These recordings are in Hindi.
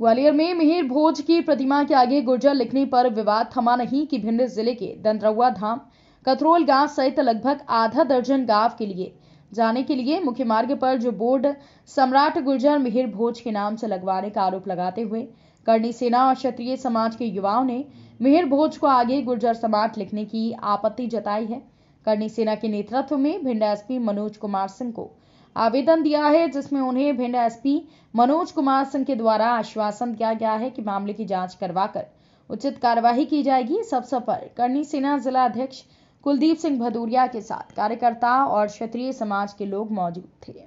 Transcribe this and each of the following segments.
ग्वालियर में मिहिर भोज की प्रतिमा के आगे गुर्जर लिखने पर विवाद थमा नहीं कि भिंड जिले के दंदरुआ धाम कथरोल गांव सहित लगभग आधा दर्जन गांव के लिए जाने के लिए मुख्य मार्ग पर जो बोर्ड सम्राट गुर्जर मिहिर भोज के नाम से लगवाने का आरोप लगाते हुए करणी सेना और क्षत्रिय समाज के युवाओं ने मिहिर भोज को आगे गुर्जर समाज लिखने की आपत्ति जताई है करणी सेना के नेतृत्व में भिंडा एसपी मनोज कुमार सिंह को आवेदन दिया है जिसमें उन्हें भिंड एसपी मनोज कुमार सिंह के द्वारा आश्वासन दिया गया है कि मामले की जांच करवाकर उचित कार्यवाही की जाएगी इस अवसर पर करनी सेना जिला अध्यक्ष कुलदीप सिंह भदुरिया के साथ कार्यकर्ता और क्षेत्रीय समाज के लोग मौजूद थे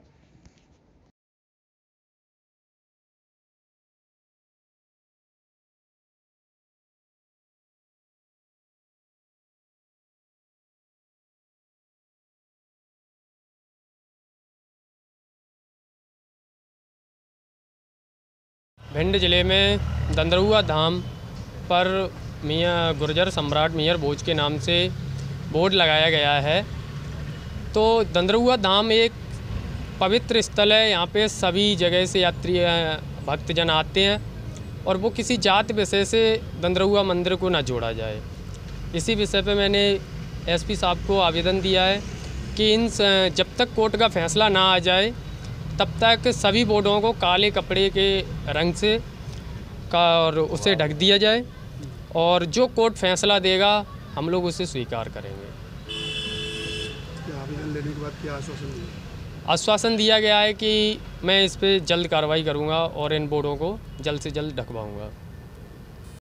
भिंड ज़िले में दंदरुआ धाम पर मियाँ गुर्जर सम्राट मियर भोज के नाम से बोर्ड लगाया गया है तो दंदरुआ धाम एक पवित्र स्थल है यहाँ पे सभी जगह से यात्री भक्तजन आते हैं और वो किसी जात विषय से दंदरुआ मंदिर को ना जोड़ा जाए इसी विषय पे मैंने एसपी साहब को आवेदन दिया है कि इन जब तक कोर्ट का फैसला ना आ जाए तब तक सभी बोर्डों को काले कपड़े के रंग से का और उसे ढक दिया जाए और जो कोर्ट फैसला देगा हम लोग उसे स्वीकार करेंगे आश्वासन दिया आश्वासन दिया गया है कि मैं इस पर जल्द कार्रवाई करूंगा और इन बोर्डों को जल्द से जल्द ढकवाऊंगा